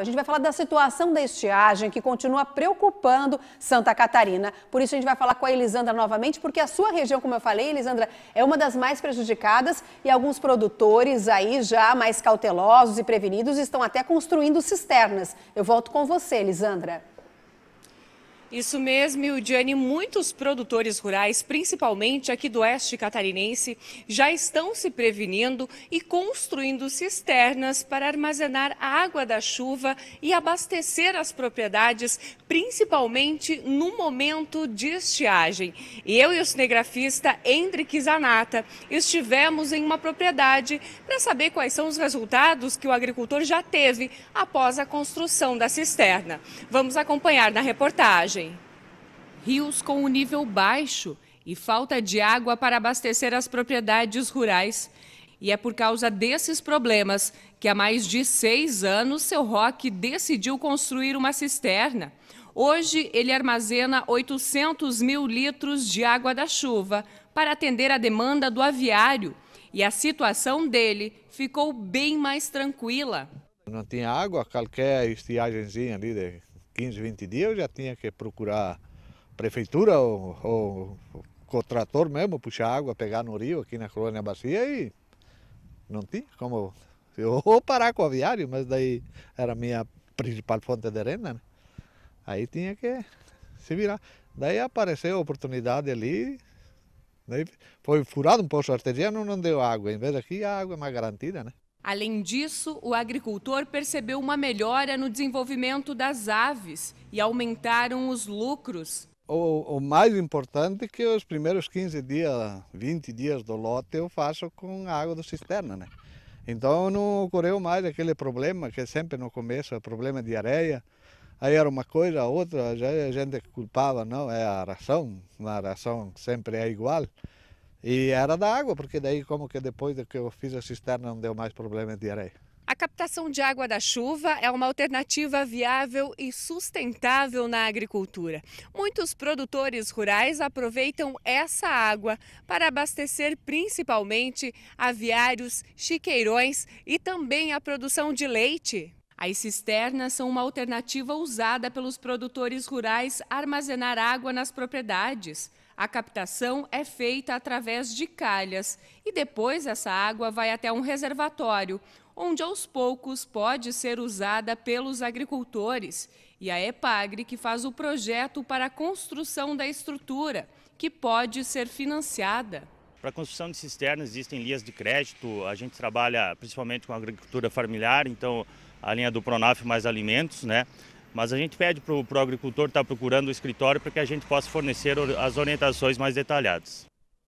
A gente vai falar da situação da estiagem que continua preocupando Santa Catarina. Por isso a gente vai falar com a Elisandra novamente, porque a sua região, como eu falei, Elisandra, é uma das mais prejudicadas e alguns produtores aí já mais cautelosos e prevenidos estão até construindo cisternas. Eu volto com você, Elisandra. Isso mesmo, Diane. Muitos produtores rurais, principalmente aqui do oeste catarinense, já estão se prevenindo e construindo cisternas para armazenar a água da chuva e abastecer as propriedades, principalmente no momento de estiagem. Eu e o cinegrafista Hendrik Zanata estivemos em uma propriedade para saber quais são os resultados que o agricultor já teve após a construção da cisterna. Vamos acompanhar na reportagem rios com o um nível baixo e falta de água para abastecer as propriedades rurais. E é por causa desses problemas que há mais de seis anos seu Roque decidiu construir uma cisterna. Hoje ele armazena 800 mil litros de água da chuva para atender a demanda do aviário. E a situação dele ficou bem mais tranquila. Não tinha água, qualquer estiagemzinha ali de 15, 20 dias eu já tinha que procurar prefeitura ou, ou, mesmo, puxar água, pegar no rio aqui na colônia bacia e não tinha como. Eu ou parar com o aviário, mas daí era a minha principal fonte de renda, né? Aí tinha que se virar. Daí apareceu a oportunidade ali, daí foi furado um poço artesiano, não deu água. Em vez aqui a água é mais garantida, né? Além disso, o agricultor percebeu uma melhora no desenvolvimento das aves e aumentaram os lucros. O, o mais importante é que os primeiros 15 dias, 20 dias do lote eu faço com água da cisterna, né? Então não ocorreu mais aquele problema que sempre no começo é problema de areia. Aí era uma coisa, outra, a gente culpava, não, é a ração, a ração sempre é igual. E era da água, porque daí como que depois que eu fiz a cisterna não deu mais problema de areia. A captação de água da chuva é uma alternativa viável e sustentável na agricultura. Muitos produtores rurais aproveitam essa água para abastecer principalmente aviários, chiqueirões e também a produção de leite. As cisternas são uma alternativa usada pelos produtores rurais armazenar água nas propriedades. A captação é feita através de calhas e depois essa água vai até um reservatório, onde aos poucos pode ser usada pelos agricultores e a EPAGRE que faz o projeto para a construção da estrutura, que pode ser financiada. Para a construção de cisternas existem linhas de crédito, a gente trabalha principalmente com a agricultura familiar, então a linha do Pronaf mais alimentos, né? Mas a gente pede para o agricultor estar tá procurando o escritório para que a gente possa fornecer as orientações mais detalhadas.